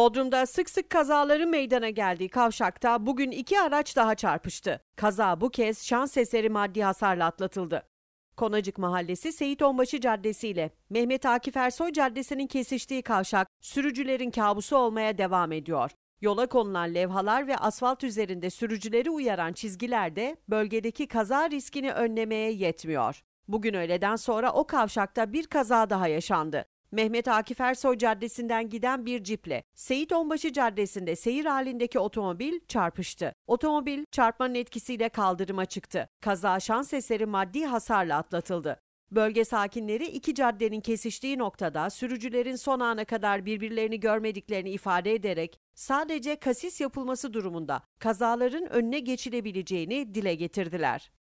Bodrum'da sık sık kazaların meydana geldiği kavşakta bugün iki araç daha çarpıştı. Kaza bu kez şans eseri maddi hasarla atlatıldı. Konacık Mahallesi Seyit Onbaşı Caddesi ile Mehmet Akif Ersoy Caddesi'nin kesiştiği kavşak sürücülerin kabusu olmaya devam ediyor. Yola konulan levhalar ve asfalt üzerinde sürücüleri uyaran çizgiler de bölgedeki kaza riskini önlemeye yetmiyor. Bugün öğleden sonra o kavşakta bir kaza daha yaşandı. Mehmet Akif Ersoy Caddesi'nden giden bir ciple Seyit Onbaşı Caddesi'nde seyir halindeki otomobil çarpıştı. Otomobil çarpmanın etkisiyle kaldırıma çıktı. Kaza şans eseri maddi hasarla atlatıldı. Bölge sakinleri iki caddenin kesiştiği noktada sürücülerin son ana kadar birbirlerini görmediklerini ifade ederek sadece kasis yapılması durumunda kazaların önüne geçilebileceğini dile getirdiler.